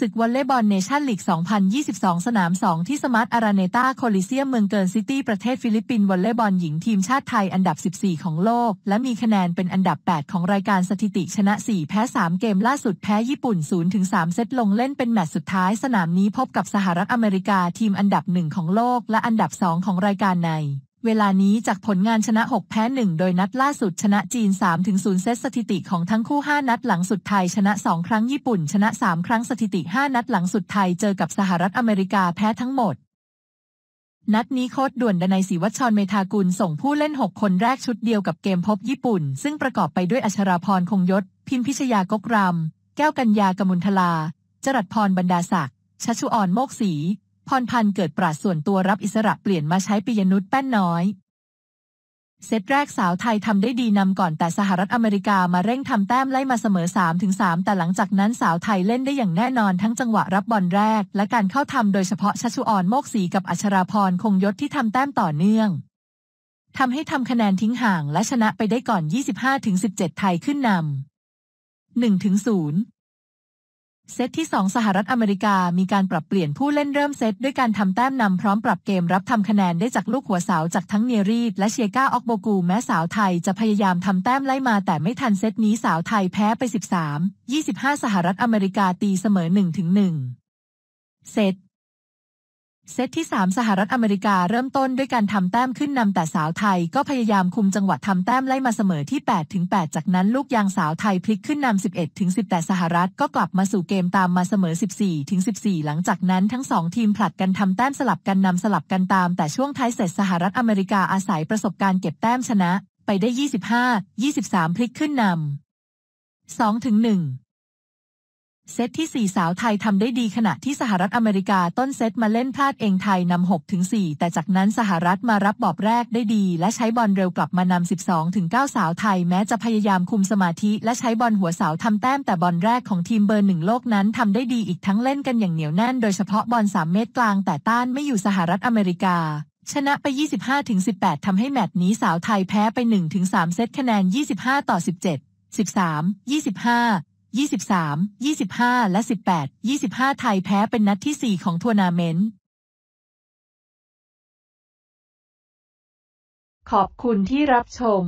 ศึกวอลเลย์บอลเนชั่นลีก 2022 สนาม 2 ที่สมาร์ตอาราเนตาโคลิเซียมเมืองเกินซิตี้ประเทศฟิลิปปินส์วอลเลย์บอลหญิงทีมชาติไทยอันดับ 14 ของโลก และมีคะแนนเป็นอันดับ 8 ของรายการสถิติชนะ 4 แพ้ 3 เกมล่าสุดแพ้ญี่ปุ่น 0-3 เซตลงเล่นเป็นแมตช์สุดท้ายสนามนี้พบกับสหรัฐอเมริกาทีมอันดับ 1 ของโลกและอันดับ 2 ของรายการในเวลานี้จากผลงานชนะ 6 แพ้ 1 โดยนัดล่าสุด ชนะจีน3-0เซตสถิติของทั้งคู่ 5 นัดหลังสุดไทยชนะ 2 ครั้งญี่ปุ่น ชนะ 3 ครั้งสถิติ 5 นัดหลังสุดไทยเจอกับสหรัฐอเมริกาแพ้ทั้งหมด นัดนี้โค้ดด่วนดนายศรีวัชชรเมธากุลส่งผู้เล่น 6 คนแรกชุดเดียวกับเกมพบญี่ปุ่น ซึ่งประกอบไปด้วยอัชราพรคงยศ พิมพิชยากกรามแก้วกัญญากมุนทลา จรัดพรบรรดาศักดิ์ชัชชุออนโมกศรีพรพันธ์เกิดปราศส่วนตัวรับอิสระเปลี่ยนมาใช้ปิยนุชแป้นน้อยเซตแรกสาวไทยทำได้ดีนำก่อนแต่สหรัฐอเมริกามาเร่งทำแต้มไล่มาเสมอ 3-3 แต่หลังจากนั้นสาวไทยเล่นได้อย่างแน่นอนทั้งจังหวะรับบอลแรก และการเข้าทำโดยเฉพาะชัชชุออนโมกศีกับอัชราพรคงยศที่ทำแต้มต่อเนื่องทำให้ทำคะแนนทิ้งห่างและชนะไปได้ก่อน 25-17 ไทยขึ้นนำ1-0เซตที่ 2 สหรัฐอเมริกามีการปรับเปลี่ยนผู้เล่นเริ่มเซตด้วยการทำแต้มนำพร้อมปรับเกมรับทำคะแนนได้จากลูกหัวสาวจากทั้งเนรีดและเชียก้าออกโบกูแม้สาวไทยจะพยายามทำแต้มไล่มาแต่ไม่ทันเซตนี้สาวไทยแพ้ไป 13 25 สหรัฐอเมริกาตีเสมอ 1-1เซตเซตที่ 3 สหรัฐอเมริกาเริ่มต้นด้วยการทำแต้มขึ้นนำแต่สาวไทยก็พยายามคุมจังหวะทำแต้มไล่มาเสมอที่8ถึง8จากนั้น ลูกยางสาวไทยพลิกขึ้นนำ11ถึง10แต่สหรัฐก็กลับมาสู่เกมตามมาเสมอ 14ถึง14 หลังจากนั้น ทั้ง2ทีมผลัดกันทำแต้มสลับกันนำสลับกันตาม แต่ช่วงท้ายเสร็จสหรัฐอเมริกาอาศัยประสบการณ์เก็บแต้มชนะ ไปได้ 25 23 พลิกขึ้นนำ2ถึง1เซตที่ 4 สาวไทยทำได้ดีขณะที่สหรัฐอเมริกาต้นเซตมาเล่นพลาดเองไทยนำ6ถึง4แต่จากนั้นสหรัฐมารับบอบแรกได้ดี และใช้บอลเร็วกลับมานำ 12ถึง9สาวไทยแม้จะพยายามคุมสมาธิและใช้บอลหัวเสาทำแต้ม แต่บอลแรกของทีมเบอร์หนึ่งโลกนั้นทำได้ดีอีกทั้งเล่นกันอย่างเหนียวแน่นโดยเฉพาะบอล 3 เมตรกลาง แต่ต้านไม่อยู่สหรัฐอเมริกา ชนะไป 25-18ทำให้แมตช์นี้สาวไทยแพ้ไป 1-3 เซตคะแนน25ต่อ17 13 25 23 25และ18 25ไทยแพ้เป็นนัดที่ 4 ของทัวร์นาเมนต์ ขอบคุณที่รับชม